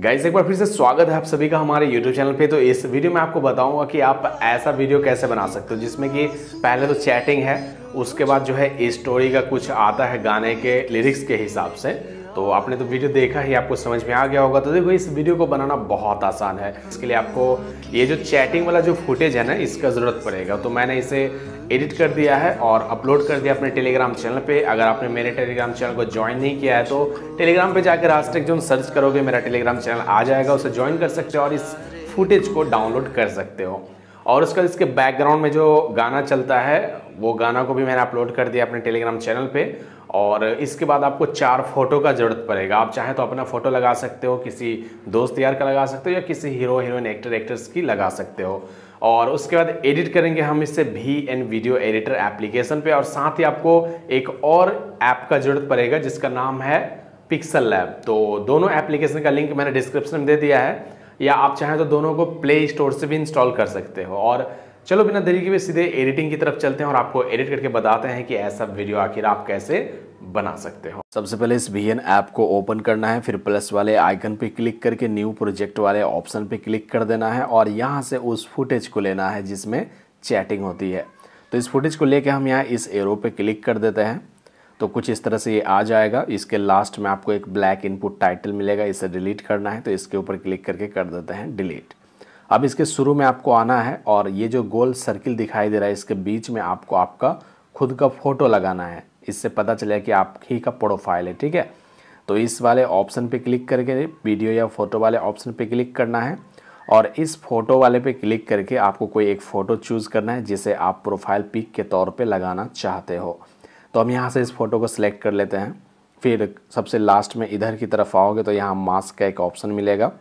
guys एक बार फिर से स्वागत है आप सभी का हमारे YouTube चैनल पे तो इस वीडियो में आपको बताऊंगा कि आप ऐसा वीडियो कैसे बना सकते हो जिसमें कि पहले तो चैटिंग है उसके बाद जो है स्टोरी का कुछ आता है गाने के लिरिक्स के हिसाब से तो आपने तो वीडियो देखा ही आपको समझ में आ गया होगा तो देखो इस वीडियो को बनाना बहुत आसान है इसके लिए आपको ये जो चैटिंग वाला जो फुटेज है ना इसका ज़रूरत पड़ेगा तो मैंने इसे एडिट कर दिया है और अपलोड कर दिया अपने टेलीग्राम चैनल पे अगर आपने मेरे टेलीग्राम चैनल को ज्वाइन नहीं किया है तो टेलीग्राम पे जाकर रास्टेक जो सर्च करोगे मेरा टेलीग्राम चैनल आ जाएगा उसे ज्वाइन कर सकते हो और इस फुटेज को डाउनलोड कर सकते हो और उसका इसके बैकग्राउंड में जो गाना चलता है वो गाना को भी मैंने अपलोड कर दिया अपने टेलीग्राम चैनल पर और इसके बाद आपको चार फ़ोटो का ज़रूरत पड़ेगा आप चाहें तो अपना फ़ोटो लगा सकते हो किसी दोस्त यार का लगा सकते हो या किसी हीरो हीरोइन एक्टर एक्ट्रेस की लगा सकते हो और उसके बाद एडिट करेंगे हम इससे भी एन वीडियो एडिटर एप्लीकेशन पे और साथ ही आपको एक और ऐप का ज़रूरत पड़ेगा जिसका नाम है पिक्सल लैब तो दोनों एप्लीकेशन का लिंक मैंने डिस्क्रिप्शन में दे दिया है या आप चाहें तो दोनों को प्ले स्टोर से भी इंस्टॉल कर सकते हो और चलो बिना देरी के सीधे एडिटिंग की तरफ चलते हैं और आपको एडिट करके बताते हैं कि ऐसा वीडियो आखिर आप कैसे बना सकते हो सबसे पहले इस वी ऐप को ओपन करना है फिर प्लस वाले आइकन पे क्लिक करके न्यू प्रोजेक्ट वाले ऑप्शन पे क्लिक कर देना है और यहाँ से उस फुटेज को लेना है जिसमें चैटिंग होती है तो इस फुटेज को लेकर हम यहाँ इस एरो पे क्लिक कर देते हैं तो कुछ इस तरह से ये आ जाएगा इसके लास्ट में आपको एक ब्लैक इनपुट टाइटल मिलेगा इसे डिलीट करना है तो इसके ऊपर क्लिक करके कर देते हैं डिलीट अब इसके शुरू में आपको आना है और ये जो गोल सर्किल दिखाई दे रहा है इसके बीच में आपको आपका खुद का फ़ोटो लगाना है इससे पता चले कि आप ही का प्रोफाइल है ठीक है तो इस वाले ऑप्शन पे क्लिक करके वीडियो या फोटो वाले ऑप्शन पे क्लिक करना है और इस फोटो वाले पे क्लिक करके आपको कोई एक फ़ोटो चूज़ करना है जिसे आप प्रोफाइल पिक के तौर पे लगाना चाहते हो तो हम यहाँ से इस फ़ोटो को सिलेक्ट कर लेते हैं फिर सबसे लास्ट में इधर की तरफ आओगे तो यहाँ मास्क का एक ऑप्शन मिलेगा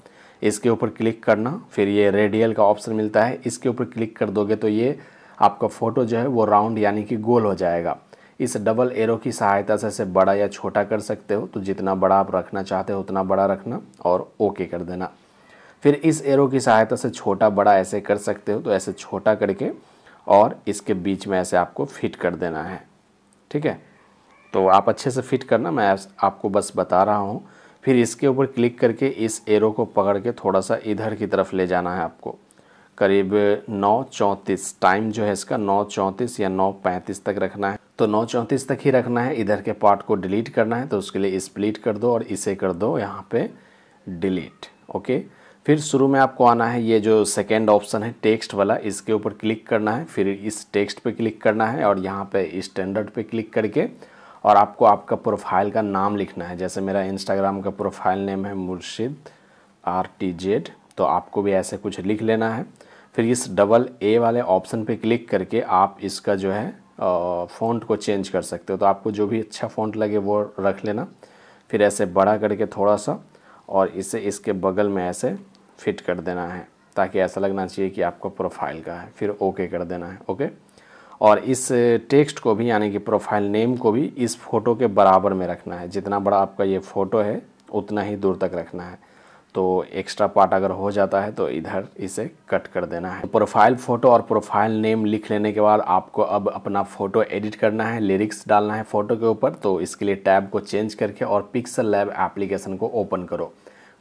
इसके ऊपर क्लिक करना फिर ये रेडियल का ऑप्शन मिलता है इसके ऊपर क्लिक कर दोगे तो ये आपका फ़ोटो जो है वो राउंड यानी कि गोल हो जाएगा इस डबल एरो की सहायता से इसे बड़ा या छोटा कर सकते हो तो जितना बड़ा आप रखना चाहते हो उतना बड़ा रखना और ओके कर देना फिर इस एरो की सहायता से छोटा बड़ा ऐसे कर सकते हो तो ऐसे छोटा करके और इसके बीच में ऐसे आपको फिट कर देना है ठीक है तो आप अच्छे से फिट करना मैं आपको बस बता रहा हूँ फिर इसके ऊपर क्लिक करके इस एरो को पकड़ के थोड़ा सा इधर की तरफ ले जाना है आपको करीब नौ चौंतीस टाइम जो है इसका नौ चौंतीस या नौ पैंतीस तक रखना है तो नौ चौंतीस तक ही रखना है इधर के पार्ट को डिलीट करना है तो उसके लिए स्प्लिट कर दो और इसे कर दो यहाँ पे डिलीट ओके फिर शुरू में आपको आना है ये जो सेकेंड ऑप्शन है टेक्स्ट वाला इसके ऊपर क्लिक करना है फिर इस टेक्स्ट पर क्लिक करना है और यहाँ पर स्टैंडर्ड पर क्लिक करके और आपको आपका प्रोफाइल का नाम लिखना है जैसे मेरा इंस्टाग्राम का प्रोफाइल नेम है मुर्शिद आर टी जेड तो आपको भी ऐसे कुछ लिख लेना है फिर इस डबल ए वाले ऑप्शन पे क्लिक करके आप इसका जो है फ़ॉन्ट को चेंज कर सकते हो तो आपको जो भी अच्छा फ़ॉन्ट लगे वो रख लेना फिर ऐसे बड़ा करके थोड़ा सा और इसे इसके बगल में ऐसे फिट कर देना है ताकि ऐसा लगना चाहिए कि आपका प्रोफाइल का है फिर ओके कर देना है ओके और इस टेक्स्ट को भी यानी कि प्रोफाइल नेम को भी इस फ़ोटो के बराबर में रखना है जितना बड़ा आपका ये फ़ोटो है उतना ही दूर तक रखना है तो एक्स्ट्रा पार्ट अगर हो जाता है तो इधर इसे कट कर देना है प्रोफाइल फ़ोटो और प्रोफाइल नेम लिख लेने के बाद आपको अब अपना फ़ोटो एडिट करना है लिरिक्स डालना है फ़ोटो के ऊपर तो इसके लिए टैब को चेंज करके और पिक्सल लैब एप्लीकेशन को ओपन करो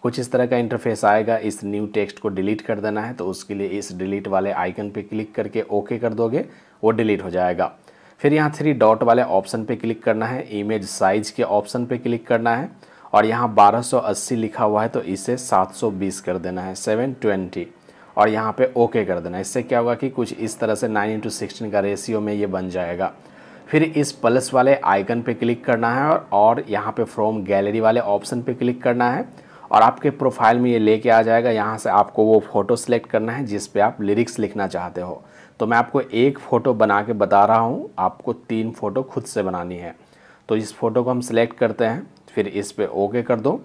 कुछ इस तरह का इंटरफेस आएगा इस न्यू टेक्स्ट को डिलीट कर देना है तो उसके लिए इस डिलीट वाले आइकन पे क्लिक करके ओके कर दोगे वो डिलीट हो जाएगा फिर यहाँ थ्री डॉट वाले ऑप्शन पे क्लिक करना है इमेज साइज के ऑप्शन पे क्लिक करना है और यहाँ 1280 लिखा हुआ है तो इसे 720 कर देना है 720 और यहाँ पे ओके कर देना है इससे क्या होगा कि कुछ इस तरह से 9 इंटू सिक्सटीन का रेशियो में ये बन जाएगा फिर इस प्लस वाले आइकन पे क्लिक करना है और, यहाँ पे फ्रॉम गैलरी वाले ऑप्शन पे क्लिक करना है और आपके प्रोफाइल में ये लेके आ जाएगा यहाँ से आपको वो फ़ोटो सेलेक्ट करना है जिस पे आप लिरिक्स लिखना चाहते हो तो मैं आपको एक फ़ोटो बना के बता रहा हूँ आपको तीन फ़ोटो खुद से बनानी है तो इस फ़ोटो को हम सेलेक्ट करते हैं फिर इस पर ओके कर दो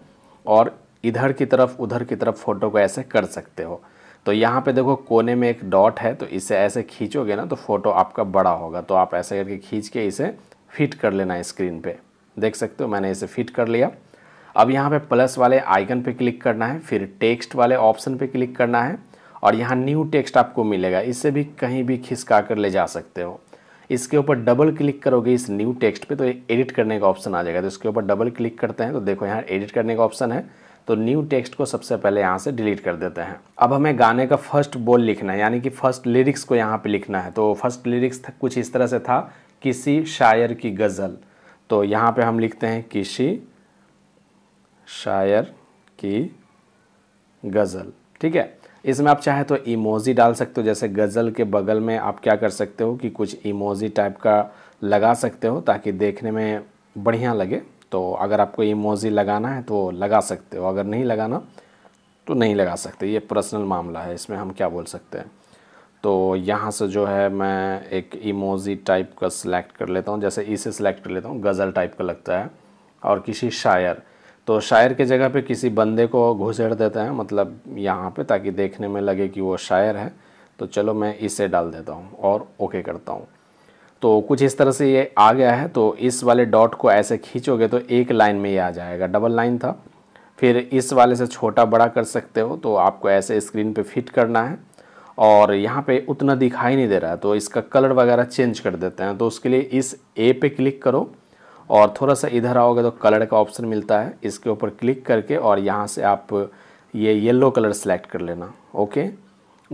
और इधर की तरफ उधर की तरफ फ़ोटो को ऐसे कर सकते हो तो यहाँ पे देखो कोने में एक डॉट है तो इसे ऐसे खींचोगे ना तो फ़ोटो आपका बड़ा होगा तो आप ऐसे करके खींच के इसे फिट कर लेना स्क्रीन पे देख सकते हो मैंने इसे फिट कर लिया अब यहाँ पे प्लस वाले आइकन पे क्लिक करना है फिर टेक्स्ट वाले ऑप्शन पे क्लिक करना है और यहाँ न्यू टेक्स्ट आपको मिलेगा इससे भी कहीं भी खिसका कर ले जा सकते हो इसके ऊपर डबल क्लिक करोगे इस न्यू टेक्स्ट पे तो एडिट करने का ऑप्शन आ जाएगा तो इसके ऊपर डबल क्लिक करते हैं तो देखो यहाँ एडिट करने का ऑप्शन है तो न्यू टेक्स्ट को सबसे पहले यहाँ से डिलीट कर देते हैं अब हमें गाने का फर्स्ट बोल लिखना है यानी कि फर्स्ट लिरिक्स को यहाँ पे लिखना है तो फर्स्ट लिरिक्स कुछ इस तरह से था किसी शायर की गज़ल तो यहाँ पे हम लिखते हैं किसी शायर की गज़ल ठीक है इसमें आप चाहे तो इमोजी डाल सकते हो जैसे गज़ल के बगल में आप क्या कर सकते हो कि कुछ इमोजी टाइप का लगा सकते हो ताकि देखने में बढ़िया लगे तो अगर आपको इमोजी लगाना है तो लगा सकते हो अगर नहीं लगाना तो नहीं लगा सकते ये पर्सनल मामला है इसमें हम क्या बोल सकते हैं तो यहाँ से जो है मैं एक इमोजी टाइप का सिलेक्ट कर लेता हूँ जैसे इसे सिलेक्ट कर लेता हूँ गज़ल टाइप का लगता है और किसी शायर तो शायर के जगह पे किसी बंदे को घुसेड़ देते हैं मतलब यहाँ पे ताकि देखने में लगे कि वो शायर है तो चलो मैं इसे डाल देता हूँ और ओके करता हूँ तो कुछ इस तरह से ये आ गया है तो इस वाले डॉट को ऐसे खींचोगे तो एक लाइन में ये आ जाएगा डबल लाइन था फिर इस वाले से छोटा बड़ा कर सकते हो तो आपको ऐसे स्क्रीन पे फिट करना है और यहाँ पे उतना दिखाई नहीं दे रहा है तो इसका कलर वगैरह चेंज कर देते हैं तो उसके लिए इस ए पे क्लिक करो और थोड़ा सा इधर आओगे तो कलर का ऑप्शन मिलता है इसके ऊपर क्लिक करके और यहाँ से आप ये येलो कलर सेलेक्ट कर लेना ओके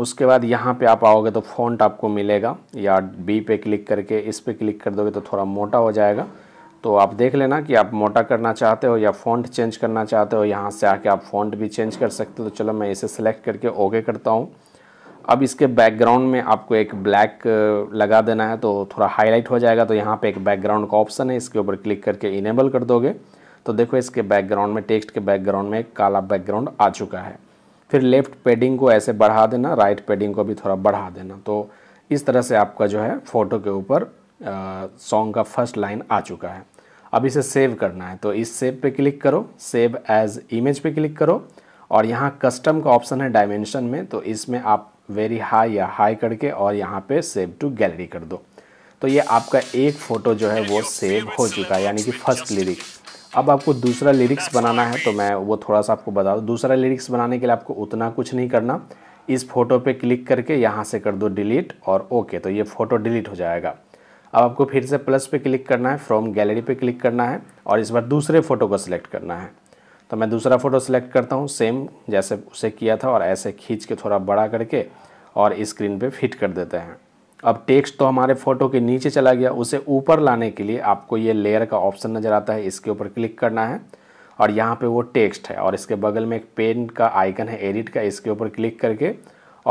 उसके बाद यहाँ पे आप आओगे तो फ़ॉन्ट आपको मिलेगा या बी पे क्लिक करके इस पे क्लिक कर दोगे तो थोड़ा मोटा हो जाएगा तो आप देख लेना कि आप मोटा करना चाहते हो या फ़ॉन्ट चेंज करना चाहते हो यहाँ से आके आप फ़ॉन्ट भी चेंज कर सकते हो तो चलो मैं इसे सेलेक्ट करके ओके करता हूँ अब इसके बैकग्राउंड में आपको एक ब्लैक uh, लगा देना है तो थोड़ा हाईलाइट हो जाएगा तो यहाँ पे एक बैकग्राउंड का ऑप्शन है इसके ऊपर क्लिक करके इनेबल कर दोगे तो देखो इसके बैकग्राउंड में टेक्स्ट के बैकग्राउंड में एक काला बैकग्राउंड आ चुका है फिर लेफ़्ट पेडिंग को ऐसे बढ़ा देना राइट पेडिंग को भी थोड़ा बढ़ा देना तो इस तरह से आपका जो है फ़ोटो के ऊपर सॉन्ग uh, का फर्स्ट लाइन आ चुका है अब इसे सेव करना है तो इस सेव पे क्लिक करो सेव एज इमेज पे क्लिक करो और यहाँ कस्टम का ऑप्शन है डायमेंशन में तो इसमें आप वेरी हाई या हाई करके और यहाँ पे सेव टू गैलरी कर दो तो ये आपका एक फ़ोटो जो है वो सेव हो चुका है यानी कि फर्स्ट लिरिक अब आपको दूसरा लिरिक्स बनाना है तो मैं वो थोड़ा सा आपको बता दूँ दूसरा लिरिक्स बनाने के लिए आपको उतना कुछ नहीं करना इस फ़ोटो पे क्लिक करके यहाँ से कर दो डिलीट और ओके तो ये फ़ोटो डिलीट हो जाएगा अब आपको फिर से प्लस पे क्लिक करना है फ्रॉम गैलरी पे क्लिक करना है और इस बार दूसरे फ़ोटो को सिलेक्ट करना है तो मैं दूसरा फ़ोटो सेलेक्ट करता हूँ सेम जैसे उसे किया था और ऐसे खींच के थोड़ा बड़ा करके और स्क्रीन पे फिट कर देते हैं अब टेक्स्ट तो हमारे फ़ोटो के नीचे चला गया उसे ऊपर लाने के लिए आपको ये लेयर का ऑप्शन नज़र आता है इसके ऊपर क्लिक करना है और यहाँ पे वो टेक्स्ट है और इसके बगल में एक पेन का आइकन है एडिट का इसके ऊपर क्लिक करके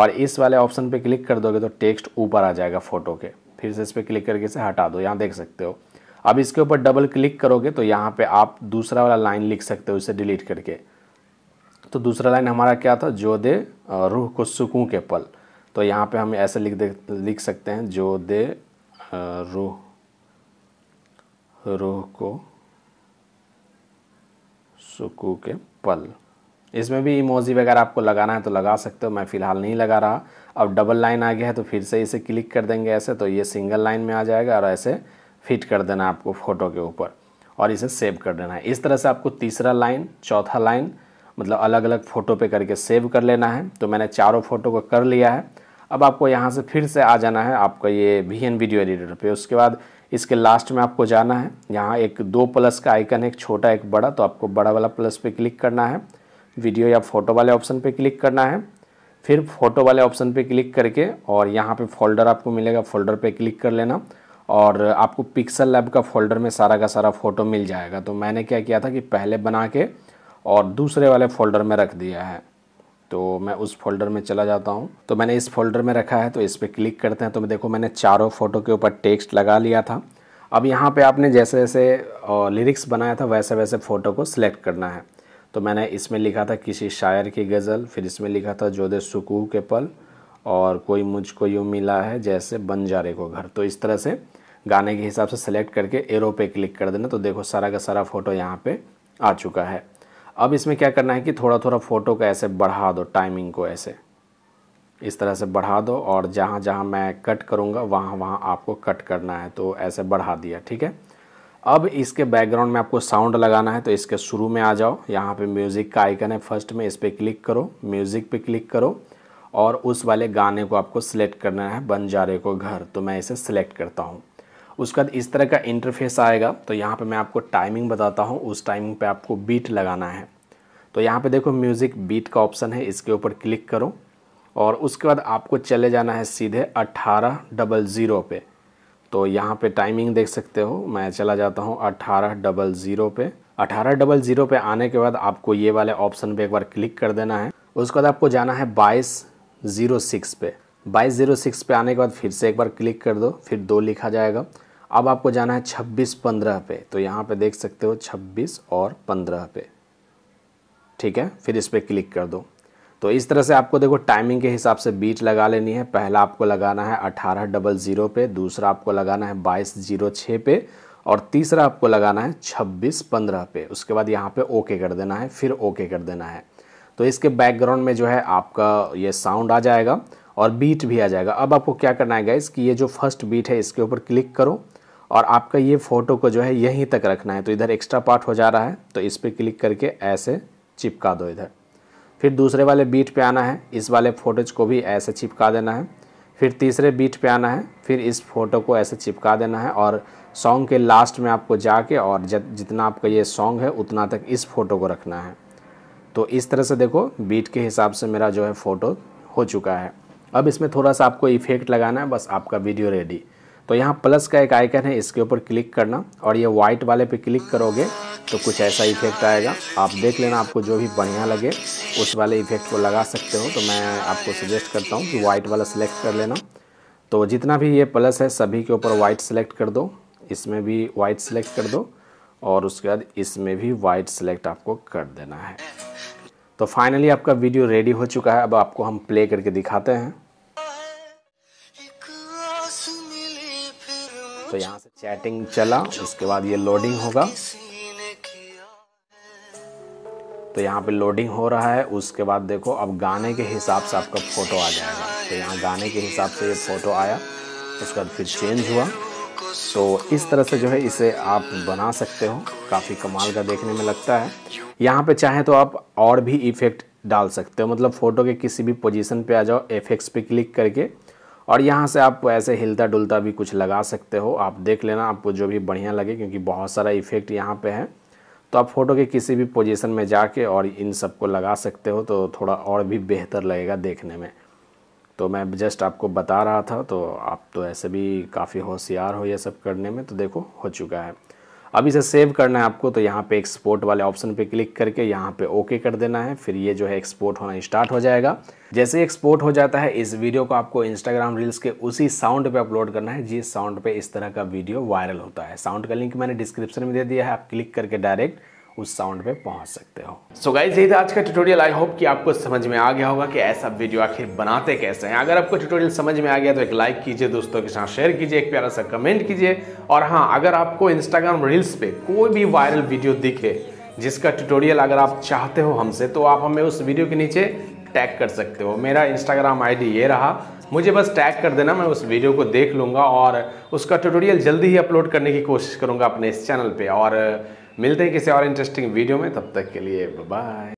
और इस वाले ऑप्शन पर क्लिक कर दोगे तो टेक्स्ट ऊपर आ जाएगा फ़ोटो के फिर से इस पर क्लिक करके इसे हटा दो यहाँ देख सकते हो अब इसके ऊपर डबल क्लिक करोगे तो यहाँ पे आप दूसरा वाला लाइन लिख सकते हो इसे डिलीट करके तो दूसरा लाइन हमारा क्या था जो दे रूह को सुकून के पल तो यहाँ पे हम ऐसे लिख दे लिख सकते हैं जो दे रूह रूह को सुकू के पल इसमें भी इमोजी वगैरह आपको लगाना है तो लगा सकते हो मैं फ़िलहाल नहीं लगा रहा अब डबल लाइन आ गया है तो फिर से इसे क्लिक कर देंगे ऐसे तो ये सिंगल लाइन में आ जाएगा और ऐसे फिट कर देना आपको फ़ोटो के ऊपर और इसे सेव कर देना है इस तरह से आपको तीसरा लाइन चौथा लाइन मतलब अलग अलग फ़ोटो पे करके सेव कर लेना है तो मैंने चारों फ़ोटो को कर लिया है अब आपको यहाँ से फिर से आ जाना है आपका ये वी एन वीडियो एडिटर पे उसके बाद इसके लास्ट में आपको जाना है यहाँ एक दो प्लस का आइकन है एक छोटा एक बड़ा तो आपको बड़ा वाला प्लस पे क्लिक करना है वीडियो या फ़ोटो वाले ऑप्शन पे क्लिक करना है फिर फ़ोटो वाले ऑप्शन पे क्लिक करके और यहाँ पे फोल्डर आपको मिलेगा फोल्डर पे क्लिक कर लेना और आपको पिक्सल लैब का फोल्डर में सारा का सारा फ़ोटो मिल जाएगा तो मैंने क्या किया था कि पहले बना के और दूसरे वाले फ़ोल्डर में रख दिया है तो मैं उस फोल्डर में चला जाता हूँ तो मैंने इस फोल्डर में रखा है तो इस पर क्लिक करते हैं तो मैं देखो मैंने चारों फ़ोटो के ऊपर टेक्स्ट लगा लिया था अब यहाँ पे आपने जैसे जैसे लिरिक्स बनाया था वैसे वैसे फ़ोटो को सिलेक्ट करना है तो मैंने इसमें लिखा था किसी शायर की गज़ल फिर इसमें लिखा था जोधे सुकू के पल और कोई मुझको यूँ मिला है जैसे बन जा रहे को घर तो इस तरह से गाने के हिसाब से सेलेक्ट करके एरो पे क्लिक कर देना तो देखो सारा का सारा फ़ोटो यहाँ पे आ चुका है अब इसमें क्या करना है कि थोड़ा थोड़ा फ़ोटो को ऐसे बढ़ा दो टाइमिंग को ऐसे इस तरह से बढ़ा दो और जहाँ जहाँ मैं कट करूँगा वहाँ वहाँ आपको कट करना है तो ऐसे बढ़ा दिया ठीक है अब इसके बैकग्राउंड में आपको साउंड लगाना है तो इसके शुरू में आ जाओ यहाँ पे म्यूज़िक का आइकन है फर्स्ट में इस पर क्लिक करो म्यूज़िक पे क्लिक करो और उस वाले गाने को आपको सिलेक्ट करना है रहे को घर तो मैं इसे सिलेक्ट करता हूँ उसके बाद इस तरह का इंटरफेस आएगा तो यहाँ पे मैं आपको टाइमिंग बताता हूँ उस टाइमिंग पे आपको बीट लगाना है तो यहाँ पे देखो म्यूज़िक बीट का ऑप्शन है इसके ऊपर क्लिक करो और उसके बाद आपको चले जाना है सीधे अट्ठारह डबल ज़ीरो पे तो यहाँ पे टाइमिंग देख सकते हो मैं चला जाता हूँ अट्ठारह डबल ज़ीरो पे अठारह डबल ज़ीरो पे आने के बाद आपको ये वाले ऑप्शन पे एक बार क्लिक कर देना है उसके बाद आपको जाना है बाईस ज़ीरो सिक्स पे बाईस ज़ीरो सिक्स पे आने के बाद फिर से एक बार क्लिक कर दो फिर दो लिखा जाएगा अब आपको जाना है छब्बीस पंद्रह पे तो यहाँ पे देख सकते हो छब्बीस और पंद्रह पे ठीक है फिर इस पर क्लिक कर दो तो इस तरह से आपको देखो टाइमिंग के हिसाब से बीट लगा लेनी है पहला आपको लगाना है अठारह डबल ज़ीरो पे दूसरा आपको लगाना है बाईस ज़ीरो छः पे और तीसरा आपको लगाना है छब्बीस पंद्रह पे उसके बाद यहाँ पे ओके कर देना है फिर ओके कर देना है तो इसके बैकग्राउंड में जो है आपका ये साउंड आ जाएगा और बीट भी आ जाएगा अब आपको क्या करना है गाइस कि ये जो फर्स्ट बीट है इसके ऊपर क्लिक करो और आपका ये फ़ोटो को जो है यहीं तक रखना है तो इधर एक्स्ट्रा पार्ट हो जा रहा है तो इस पर क्लिक करके ऐसे चिपका दो इधर फिर दूसरे वाले बीट पे आना है इस वाले फोटोज को भी ऐसे चिपका देना है फिर तीसरे बीट पे आना है फिर इस फोटो को ऐसे चिपका देना है और सॉन्ग के लास्ट में आपको जाके और जितना आपका ये सॉन्ग है उतना तक इस फोटो को रखना है तो इस तरह से देखो बीट के हिसाब से मेरा जो है फ़ोटो हो चुका है अब इसमें थोड़ा सा आपको इफ़ेक्ट लगाना है बस आपका वीडियो रेडी तो यहाँ प्लस का एक आइकन है इसके ऊपर क्लिक करना और ये वाइट वाले पे क्लिक करोगे तो कुछ ऐसा इफेक्ट आएगा आप देख लेना आपको जो भी बढ़िया लगे उस वाले इफेक्ट को लगा सकते हो तो मैं आपको सजेस्ट करता हूँ कि वाइट वाला सिलेक्ट कर लेना तो जितना भी ये प्लस है सभी के ऊपर वाइट सेलेक्ट कर दो इसमें भी वाइट सेलेक्ट कर दो और उसके बाद इसमें भी वाइट सेलेक्ट आपको कर देना है तो फाइनली आपका वीडियो रेडी हो चुका है अब आपको हम प्ले करके दिखाते हैं तो यहाँ से चैटिंग चला उसके बाद ये लोडिंग होगा तो यहाँ पे लोडिंग हो रहा है उसके बाद देखो अब गाने के हिसाब से आपका फ़ोटो आ जाएगा तो यहाँ गाने के हिसाब से ये फ़ोटो आया उसके बाद फिर चेंज हुआ तो इस तरह से जो है इसे आप बना सकते हो काफ़ी कमाल का देखने में लगता है यहाँ पे चाहे तो आप और भी इफ़ेक्ट डाल सकते हो मतलब फ़ोटो के किसी भी पोजीशन पे आ जाओ एफेक्ट्स पे क्लिक करके और यहाँ से आप ऐसे हिलता डुलता भी कुछ लगा सकते हो आप देख लेना आपको जो भी बढ़िया लगे क्योंकि बहुत सारा इफ़ेक्ट यहाँ पे है तो आप फ़ोटो के किसी भी पोजीशन में जाके और इन सबको लगा सकते हो तो थोड़ा और भी बेहतर लगेगा देखने में तो मैं जस्ट आपको बता रहा था तो आप तो ऐसे भी काफ़ी होशियार हो यह सब करने में तो देखो हो चुका है अब इसे सेव करना है आपको तो यहाँ पे एक्सपोर्ट वाले ऑप्शन पे क्लिक करके यहाँ पे ओके कर देना है फिर ये जो है एक्सपोर्ट होना स्टार्ट हो जाएगा जैसे ही एक्सपोर्ट हो जाता है इस वीडियो को आपको इंस्टाग्राम रील्स के उसी साउंड पे अपलोड करना है जिस साउंड पे इस तरह का वीडियो वायरल होता है साउंड का लिंक मैंने डिस्क्रिप्शन में दे दिया है आप क्लिक करके डायरेक्ट उस साउंड में पहुंच सकते हो सो गाइज यही था आज का ट्यूटोरियल आई होप कि आपको समझ में आ गया होगा कि ऐसा वीडियो आखिर बनाते कैसे हैं अगर आपको ट्यूटोरियल समझ में आ गया तो एक लाइक कीजिए दोस्तों के साथ शेयर कीजिए एक प्यारा सा कमेंट कीजिए और हाँ अगर आपको इंस्टाग्राम रील्स पे कोई भी वायरल वीडियो दिखे जिसका ट्यूटोरियल अगर आप चाहते हो हमसे तो आप हमें उस वीडियो के नीचे टैग कर सकते हो मेरा इंस्टाग्राम आईडी ये रहा मुझे बस टैग कर देना मैं उस वीडियो को देख लूँगा और उसका ट्यूटोरियल जल्दी ही अपलोड करने की कोशिश करूँगा अपने इस चैनल पे और मिलते हैं किसी और इंटरेस्टिंग वीडियो में तब तक के लिए बाय